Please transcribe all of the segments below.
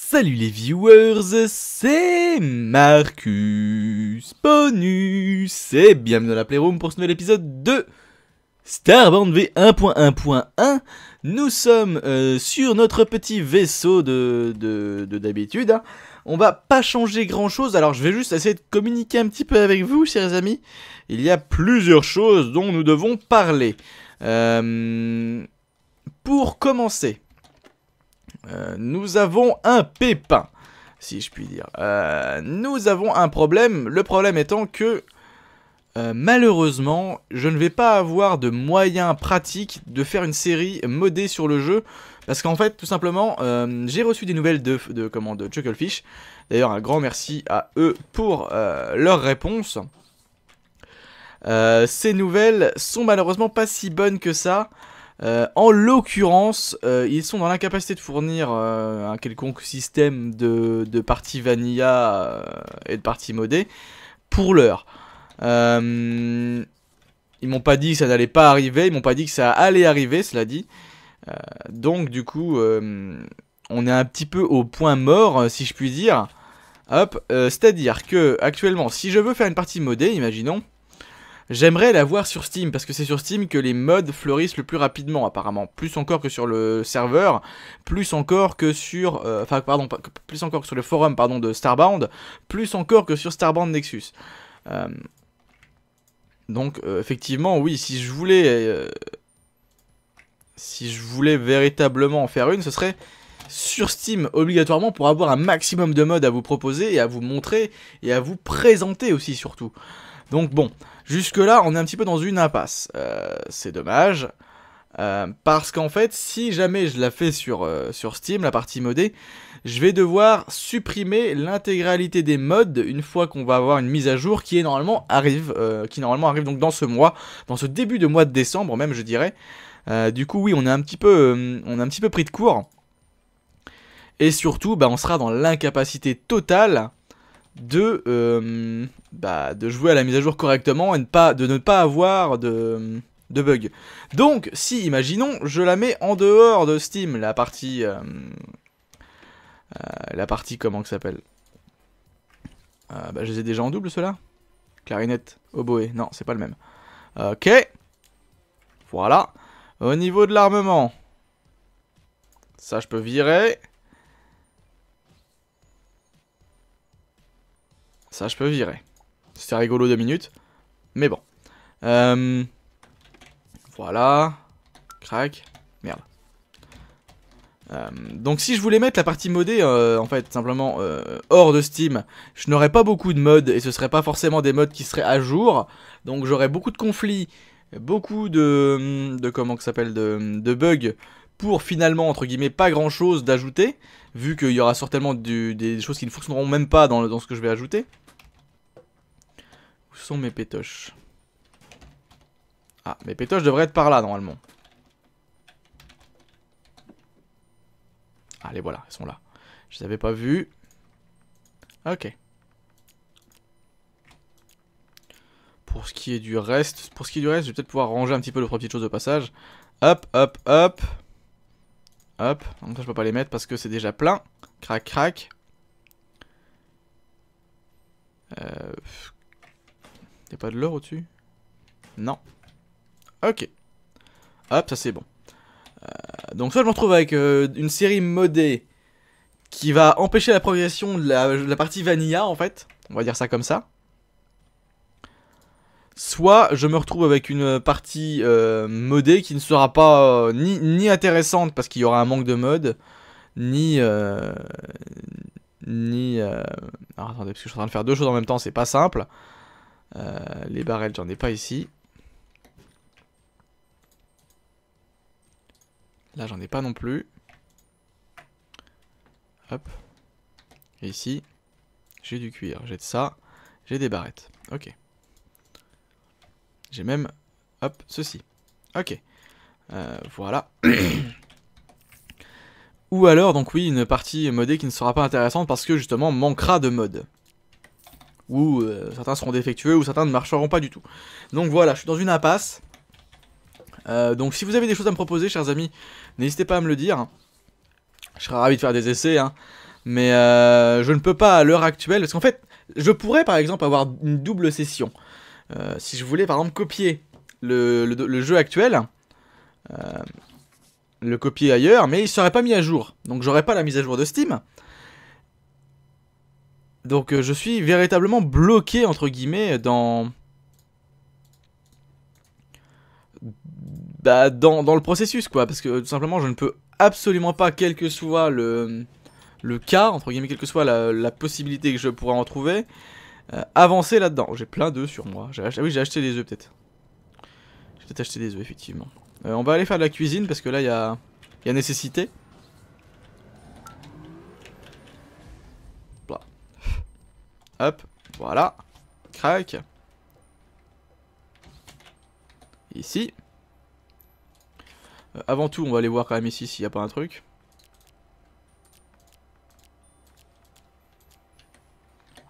Salut les viewers, c'est Marcus Bonus et bienvenue dans la Playroom pour ce nouvel épisode de Starbound V1.1.1. Nous sommes euh, sur notre petit vaisseau de d'habitude. De, de, hein. On va pas changer grand chose, alors je vais juste essayer de communiquer un petit peu avec vous, chers amis. Il y a plusieurs choses dont nous devons parler. Euh, pour commencer, euh, nous avons un pépin, si je puis dire. Euh, nous avons un problème, le problème étant que euh, malheureusement, je ne vais pas avoir de moyens pratiques de faire une série modée sur le jeu. Parce qu'en fait, tout simplement, j'ai reçu des nouvelles de, de, comment, de Chucklefish. D'ailleurs, un grand merci à eux pour leur réponse. ces nouvelles sont malheureusement pas si bonnes que ça. Euh, en l'occurrence, euh, ils sont dans l'incapacité de fournir euh, un quelconque système de, de partie vanilla et de partie modée pour l'heure. ils m'ont pas dit que ça n'allait pas arriver, ils m'ont pas dit que ça allait arriver, cela dit. donc du coup, on est un petit peu au point mort, si je puis dire. Hop, c'est-à-dire que actuellement, si je veux faire une partie modée, imaginons, J'aimerais la voir sur Steam, parce que c'est sur Steam que les mods fleurissent le plus rapidement, apparemment. Plus encore que sur le serveur, plus encore que sur... Euh, enfin, pardon, plus encore que sur le forum, pardon, de Starbound, plus encore que sur Starbound Nexus. Euh, donc, euh, effectivement, oui, si je voulais... si je voulais véritablement en faire une, ce serait sur Steam obligatoirement pour avoir un maximum de mods à vous proposer et à vous montrer et à vous présenter aussi surtout. Donc bon, Jusque-là, on est un petit peu dans une impasse. Euh, c'est dommage. Euh, parce qu'en fait, si jamais je la fais sur, euh, sur Steam, la partie modée, je vais devoir supprimer l'intégralité des mods une fois qu'on va avoir une mise à jour qui est normalement arrive, qui normalement arrive donc dans ce mois, dans ce début de mois de décembre même, je dirais. du coup, oui, on est un petit peu, on est un petit peu pris de court. Et surtout, bah, on sera dans l'incapacité totale de, euh, bah, de jouer à la mise à jour correctement et ne pas, de ne pas avoir de, de bugs. Donc, si, imaginons, je la mets en dehors de Steam, la partie... Euh, euh, la partie, comment que s'appelle bah, Je les ai déjà en double, ceux-là Clarinette, oboé, non, c'est pas le même. Ok. Voilà. Au niveau de l'armement, ça je peux virer. Ça, je peux virer. C'était rigolo deux minutes. Mais bon. Euh, voilà. Crac. Merde. Euh, donc si je voulais mettre la partie modée euh, en fait simplement hors de Steam, je n'aurais pas beaucoup de mods et ce serait pas forcément des mods qui seraient à jour. Donc j'aurais beaucoup de conflits, beaucoup de, comment que s'appelle de, bugs pour finalement, entre guillemets, pas grand chose d'ajouter, vu qu'il y aura certainement des choses qui ne fonctionneront même pas dans, ce que je vais ajouter. Où sont mes pétoches Ah, mes pétoches devraient être par là, normalement. Allez, ah, voilà, elles sont là. Je les avais pas vues. Ok. Pour ce qui est du reste, pour ce qui est du reste, je vais peut-être pouvoir ranger un petit peu les trois petites choses de passage. Hop, hop, hop. Hop, donc ça je peux pas les mettre parce que c'est déjà plein. Crac, crac. Euh... Y'a pas de l'or au-dessus Non. Ok. Hop, ça c'est bon. Euh, donc ça je me retrouve avec euh, une série modée qui va empêcher la progression de la partie vanilla en fait. On va dire ça comme ça soit je me retrouve avec une partie euh, modée qui ne sera pas euh, ni, intéressante parce qu'il y aura un manque de mode, ni... Euh, ni... Alors, attendez, parce que je suis en train de faire deux choses en même temps, c'est pas simple. les barrettes, j'en ai pas ici. Là, j'en ai pas non plus. Hop. Et ici, j'ai du cuir, j'ai de ça, j'ai des barrettes. Ok. J'ai même, hop, ceci. Ok. Euh, voilà. Ou alors, donc oui, une partie modée qui ne sera pas intéressante parce que justement manquera de mode. Ou euh, certains seront défectueux, ou certains ne marcheront pas du tout. Donc voilà, je suis dans une impasse. Euh, donc si vous avez des choses à me proposer, chers amis, n'hésitez pas à me le dire. Je serais ravi de faire des essais, hein. mais je ne peux pas à l'heure actuelle, parce qu'en fait, je pourrais par exemple avoir une double session. Euh, si je voulais par exemple copier le, jeu actuel, euh, le copier ailleurs, mais il ne serait pas mis à jour. Donc j'aurais pas la mise à jour de Steam. Donc euh, je suis véritablement bloqué entre guillemets bah, dans dans, le processus quoi parce que tout simplement je ne peux absolument pas quel que soit le cas entre guillemets quelle que soit la possibilité que je pourrais en trouver euh, avancer là-dedans. J'ai plein d'œufs sur moi. Ah oui, j'ai acheté des œufs peut-être. J'ai peut-être acheté des œufs, effectivement. Euh, on va aller faire de la cuisine parce que là, il y a... nécessité. Hop, voilà. Crac. Ici. Euh, avant tout, on va aller voir quand même ici s'il n'y a pas un truc.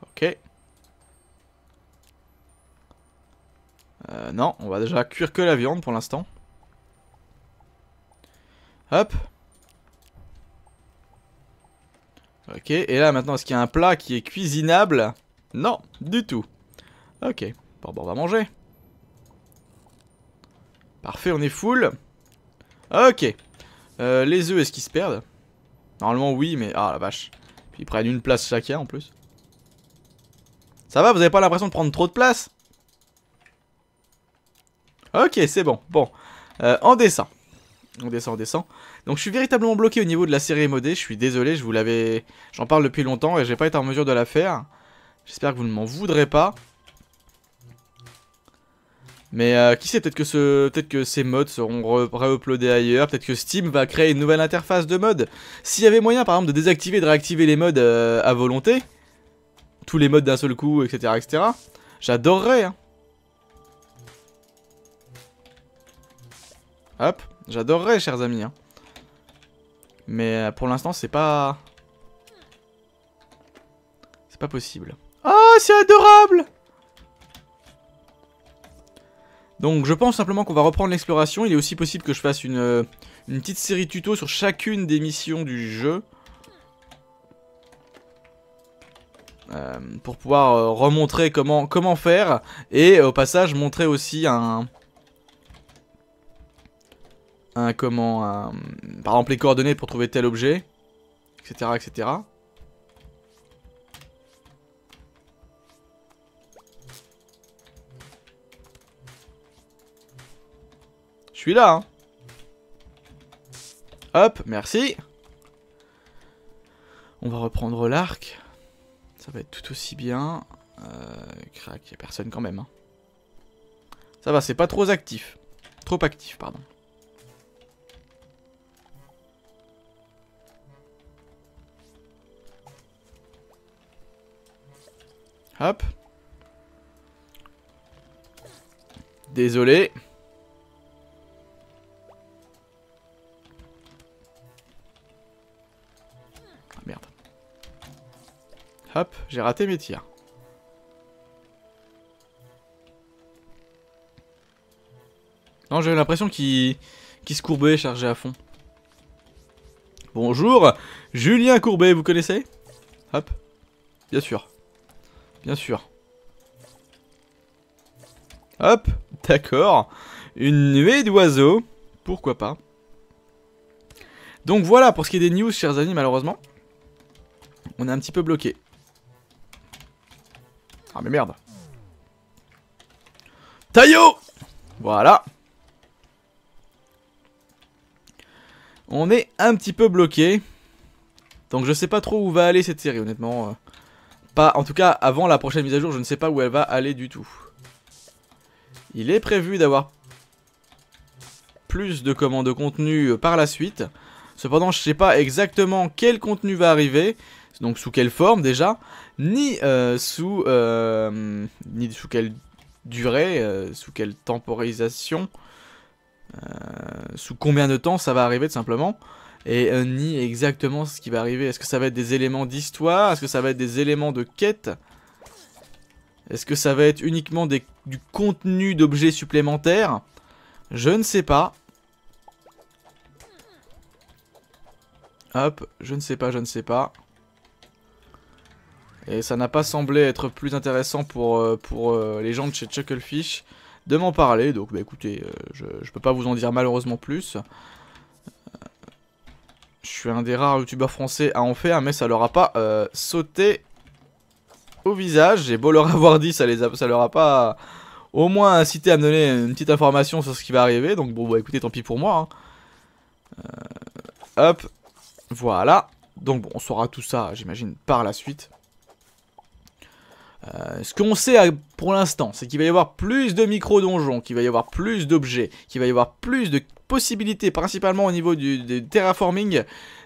Ok. Euh, non, on va déjà cuire que la viande pour l'instant. Hop. Ok, et là maintenant, est-ce qu'il y a un plat qui est cuisinable Non, du tout. Ok, bon, bon, on va manger. Parfait, on est full. Ok. Euh, les œufs, est-ce qu'ils se perdent Normalement, oui, mais... Ah, la vache. Puis ils prennent une place chacun, en plus. Ça va, vous avez pas l'impression de prendre trop de place Ok, c'est bon. Bon, on euh, descend. On descend, on descend. Donc je suis véritablement bloqué au niveau de la série modée. Je suis désolé, je vous l'avais... J'en parle depuis longtemps et j'ai pas été en mesure de la faire. J'espère que vous ne m'en voudrez pas. Mais euh, qui sait, peut-être que, ce, peut que ces mods seront re ailleurs, peut-être que Steam va créer une nouvelle interface de mods, S'il y avait moyen par exemple de désactiver et de réactiver les mods euh, à volonté, tous les mods d'un seul coup, etc. etc. j'adorerais. Hein. Hop, j'adorerais, chers amis. Hein. Mais euh, pour l'instant, c'est pas... C'est pas possible. Oh, c'est adorable Donc je pense simplement qu'on va reprendre l'exploration. Il est aussi possible que je fasse une, euh, une petite série tuto sur chacune des missions du jeu. Euh, pour pouvoir remontrer comment, comment faire et au passage montrer aussi un, comment, par exemple les coordonnées pour trouver tel objet, etc. etc. Je suis là. Hein. Hop, merci. On va reprendre l'arc. Ça va être tout aussi bien. Euh, crac, y a personne quand même. Hein. Ça va, c'est pas trop actif. Trop actif, pardon. Hop. Désolé. Ah merde. Hop, j'ai raté mes tirs. Non, j'avais l'impression qu'il se courbait, chargé à fond. Bonjour, Julien Courbet, vous connaissez Hop, bien sûr. Bien sûr. Hop, d'accord. Une nuée d'oiseaux, pourquoi pas. Donc voilà, pour ce qui est des news, chers amis, malheureusement, on est un petit peu bloqué. Ah mais merde. Taillot Voilà. On est un petit peu bloqué. Donc je sais pas trop où va aller cette série, honnêtement. Euh en tout cas, avant la prochaine mise à jour, je ne sais pas où elle va aller du tout. Il est prévu d'avoir plus de commandes de contenu euh, par la suite. Cependant, je ne sais pas exactement quel contenu va arriver, donc sous quelle forme déjà, ni euh, sous euh, ni sous quelle durée, sous quelle temporisation, sous combien de temps ça va arriver tout simplement et ni exactement ce qui va arriver. Est-ce que ça va être des éléments d'histoire Est-ce que ça va être des éléments de quête Est-ce que ça va être uniquement du contenu d'objets supplémentaires Je ne sais pas. Hop, je ne sais pas, je ne sais pas. Et ça n'a pas semblé être plus intéressant pour, euh, pour euh, les gens de chez Chucklefish de m'en parler. Donc bah, écoutez, euh, je, ne peux pas vous en dire malheureusement plus. Je suis un des rares youtubeurs français à en faire, mais ça leur a pas euh, sauté au visage. J'ai beau leur avoir dit, ça, les a, ça leur a pas au moins incité à me donner une petite information sur ce qui va arriver. Donc bon, bah écoutez, tant pis pour moi. Hein. Euh, hop, voilà. Donc bon, on saura tout ça, j'imagine, par la suite. Euh, ce qu'on sait pour l'instant, c'est qu'il va y avoir plus de micro-donjons, qu'il va y avoir plus d'objets, qu'il va y avoir plus de possibilités, principalement au niveau du, terraforming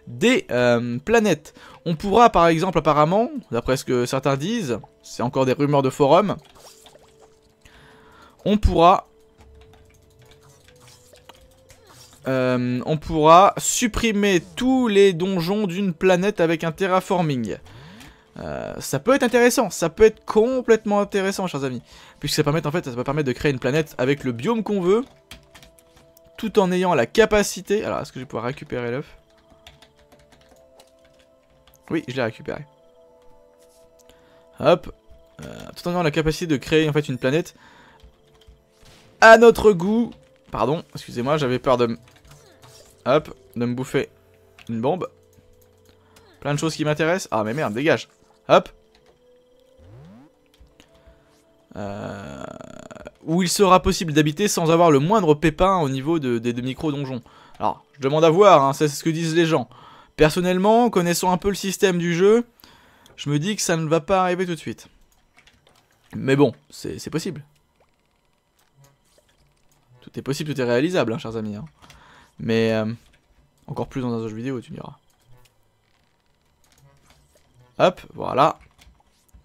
des euh, planètes. On pourra par exemple apparemment, d'après ce que certains disent, c'est encore des rumeurs de forum, on pourra... Euh, on pourra supprimer tous les donjons d'une planète avec un terraforming. Euh, ça peut être intéressant, ça peut être complètement intéressant, chers amis. Puisque ça, permet, en fait, ça va permettre de créer une planète avec le biome qu'on veut, tout en ayant la capacité... Alors, est-ce que je vais pouvoir récupérer l'œuf Oui, je l'ai récupéré. Hop. Euh, tout en ayant la capacité de créer, en fait, une planète à notre goût. Pardon, excusez-moi, j'avais peur de... Hop, de me bouffer une bombe. Plein de choses qui m'intéressent. Ah mais merde, dégage Hop. Euh, où il sera possible d'habiter sans avoir le moindre pépin au niveau des, deux micro-donjons. Alors, je demande à voir, hein, c'est ce que disent les gens. Personnellement, connaissant un peu le système du jeu, je me dis que ça ne va pas arriver tout de suite. Mais bon, c'est possible. Tout est possible, tout est réalisable, hein, chers amis. Hein. Mais euh, encore plus dans un autre vidéo, tu Hop, voilà.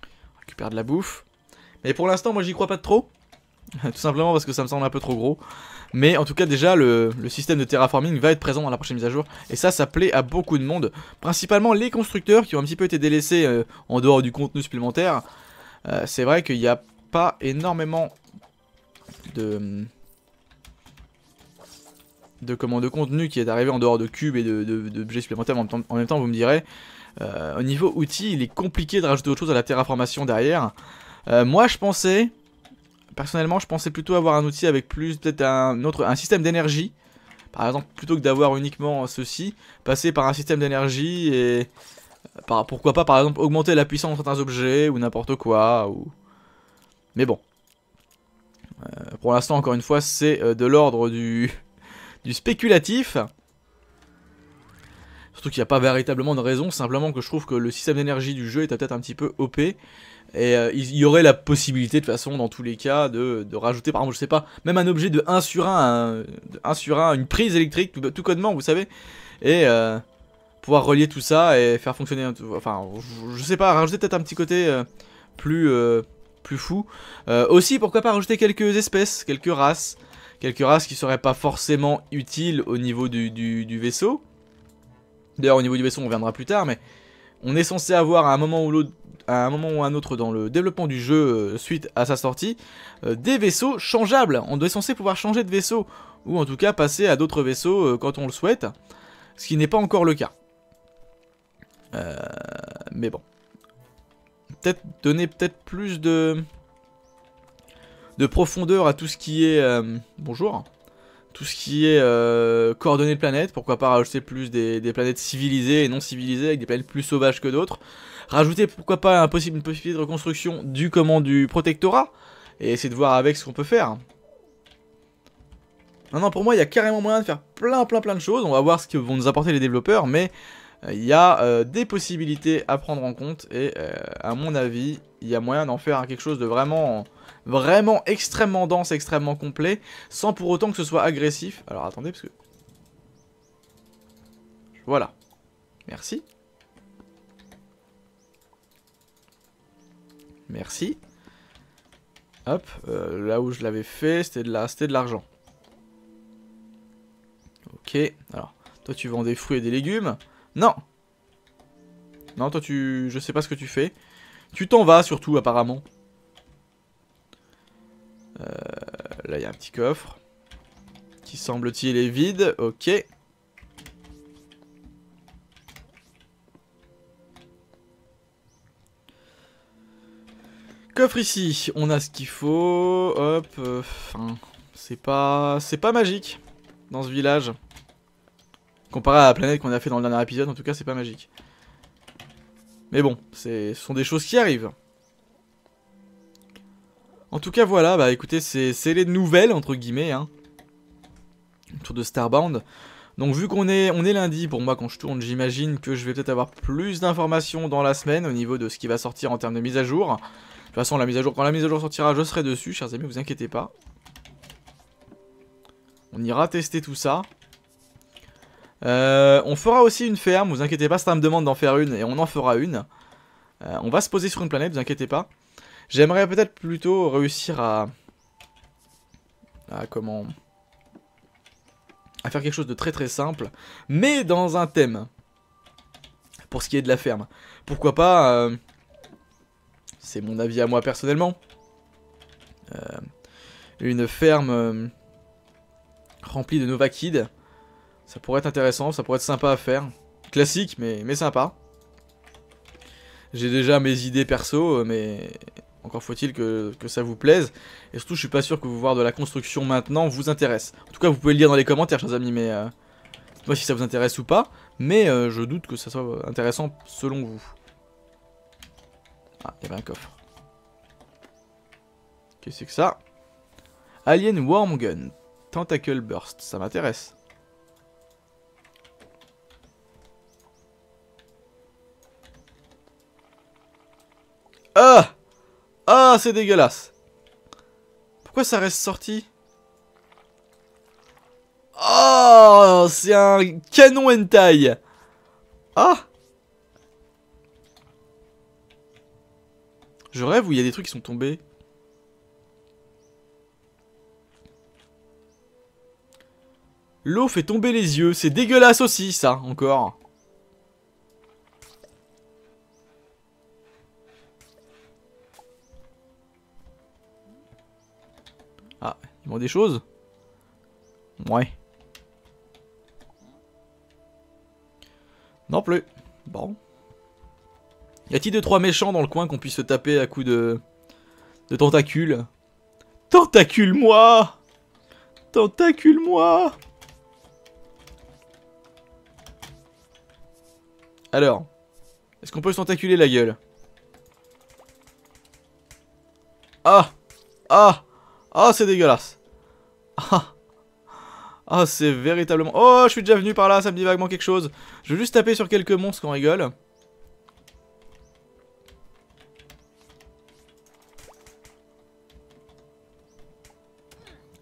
On récupère de la bouffe. Mais pour l'instant, moi, j'y crois pas de trop. Tout simplement parce que ça me semble un peu trop gros. Mais en tout cas déjà le, système de terraforming va être présent dans la prochaine mise à jour Et ça ça plaît à beaucoup de monde Principalement les constructeurs qui ont un petit peu été délaissés euh, en dehors du contenu supplémentaire euh, C'est vrai qu'il n'y a pas énormément de... De, commandes de contenu qui est arrivé en dehors de cubes et d'objets de, de, supplémentaires en même temps vous me direz euh, au niveau outil, il est compliqué de rajouter autre chose à la terraformation derrière. Euh, moi, je pensais, personnellement, je pensais plutôt avoir un outil avec plus, peut-être un, autre, un système d'énergie. Par exemple, plutôt que d'avoir uniquement ceci, passer par un système d'énergie et euh, pourquoi pas par exemple augmenter la puissance de certains objets ou n'importe quoi ou... Mais bon. pour l'instant encore une fois c'est de l'ordre du... du spéculatif. Surtout qu'il n'y a pas véritablement de raison, simplement que je trouve que le système d'énergie du jeu est peut-être un petit peu OP. Et euh, il y aurait la possibilité, de toute façon, dans tous les cas, de, rajouter, par exemple, je sais pas, même un objet de 1 sur 1, 1 sur 1 une prise électrique, tout, tout codement, vous savez. Et euh, pouvoir relier tout ça et faire fonctionner, enfin, je, sais pas, rajouter peut-être un petit côté euh, plus, plus fou. aussi, pourquoi pas rajouter quelques espèces, quelques races, quelques races qui seraient pas forcément utiles au niveau du vaisseau. D'ailleurs, au niveau du vaisseau, on viendra plus tard, mais on est censé avoir à un moment ou l'autre à un moment ou un autre dans le développement du jeu euh, suite à sa sortie, euh, des vaisseaux changeables. On est censé pouvoir changer de vaisseau, ou en tout cas passer à d'autres vaisseaux euh, quand on le souhaite, ce qui n'est pas encore le cas. mais bon. Peut-être donner peut-être plus de... de profondeur à tout ce qui est... bonjour tout ce qui est euh, coordonnées de planètes, pourquoi pas rajouter plus des, planètes civilisées et non civilisées, avec des planètes plus sauvages que d'autres. Rajouter pourquoi pas une possibilité de reconstruction du comment du protectorat, et essayer de voir avec ce qu'on peut faire. Non, non, pour moi, il y a carrément moyen de faire plein, plein, plein de choses. On va voir ce que vont nous apporter les développeurs, mais euh, il y a euh, des possibilités à prendre en compte, et à mon avis, il y a moyen d'en faire quelque chose de vraiment vraiment extrêmement dense, extrêmement complet, sans pour autant que ce soit agressif. Alors attendez, parce que... Voilà. Merci. Merci. Hop, euh, là où je l'avais fait, c'était de l'argent. ok, alors, toi tu vends des fruits et des légumes Non Non, toi tu... je sais pas ce que tu fais. Tu t'en vas surtout apparemment. Euh, là, il y a un petit coffre. Qui semble-t-il est vide. Ok. Coffre ici, on a ce qu'il faut. Hop, euh, c'est pas, c'est pas magique dans ce village. Comparé à la planète qu'on a fait dans le dernier épisode, en tout cas, c'est pas magique. Mais bon, ce sont des choses qui arrivent. En tout cas, voilà, bah écoutez, c'est les nouvelles, entre guillemets, hein, autour de Starbound. Donc vu qu'on est, on est lundi, pour moi quand je tourne, j'imagine que je vais peut-être avoir plus d'informations dans la semaine au niveau de ce qui va sortir en termes de mise à jour. De toute façon, la mise à jour, quand la mise à jour sortira, je serai dessus, chers amis, vous inquiétez pas. On ira tester tout ça. Euh, on fera aussi une ferme, vous inquiétez pas, ça me demande d'en faire une, et on en fera une. Euh, on va se poser sur une planète, vous inquiétez pas. J'aimerais peut-être plutôt réussir à... à comment... à faire quelque chose de très très simple, mais dans un thème. Pour ce qui est de la ferme. Pourquoi pas... Euh, c'est mon avis à moi personnellement. Euh, une ferme euh, remplie de Nova Ça pourrait être intéressant, ça pourrait être sympa à faire. Classique, mais, mais sympa. J'ai déjà mes idées perso, mais encore faut-il que, ça vous plaise. Et surtout, je suis pas sûr que vous voir de la construction maintenant vous intéresse. En tout cas, vous pouvez le lire dans les commentaires, chers amis, mais... Euh, moi si ça vous intéresse ou pas, mais euh, je doute que ça soit intéressant selon vous. Ah, il y avait un coffre. Qu'est-ce que c'est que ça Alien Gun. Tentacle Burst, ça m'intéresse. c'est dégueulasse. Pourquoi ça reste sorti Oh, c'est un canon hentai. Ah. Je rêve où il y a des trucs qui sont tombés. L'eau fait tomber les yeux, c'est dégueulasse aussi ça, encore. Moi des choses Ouais. Non plus. Bon. Y a-t-il deux trois méchants dans le coin qu'on puisse se taper à coups de de tentacules Tentacule moi Tentacule moi Alors, est-ce qu'on peut se tentaculer la gueule Ah Ah ah, ah, c'est dégueulasse ah Ah, c'est véritablement... Oh, je suis déjà venu par là, ça me dit vaguement quelque chose. Je vais juste taper sur quelques monstres qu'on rigole.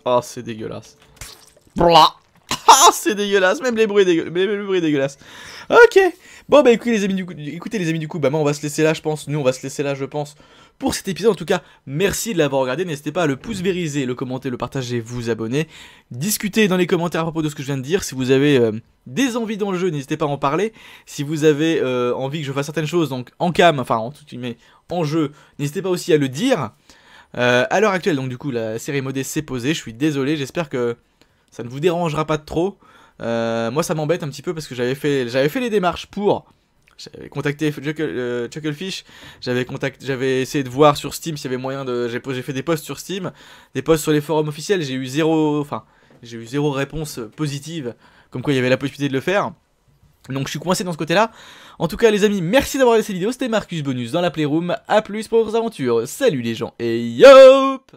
Oh, c'est dégueulasse. Ah, c'est dégueulasse, même les bruits, est les, bruits dégueulasses. Ok Bon, bah écoutez les amis du coup, écoutez les amis du coup, bah moi on va se laisser là, je pense. Nous, on va se laisser là, je pense pour cet épisode. En tout cas, merci de l'avoir regardé. N'hésitez pas à le pouce vériser, le commenter, le partager, vous abonner. Discutez dans les commentaires à propos de ce que je viens de dire. Si vous avez euh, des envies dans le jeu, n'hésitez pas à en parler. Si vous avez euh, envie que je fasse certaines choses, donc en cam, enfin en tout en jeu, n'hésitez pas aussi à le dire. Euh, à l'heure actuelle, donc du coup, la série modée s'est posée. Je suis désolé, j'espère que ça ne vous dérangera pas trop. moi, ça m'embête un petit peu parce que j'avais fait, fait les démarches pour j'avais contacté euh, Chucklefish, j'avais contact, j'avais essayé de voir sur Steam s'il y avait moyen de. J'ai fait des posts sur Steam, des posts sur les forums officiels, j'ai eu zéro. Enfin, j'ai eu zéro réponse positive, comme quoi il y avait la possibilité de le faire. Donc je suis coincé dans ce côté-là. En tout cas les amis, merci d'avoir regardé cette vidéo, c'était Marcus Bonus dans la Playroom, à plus pour vos aventures, salut les gens et yop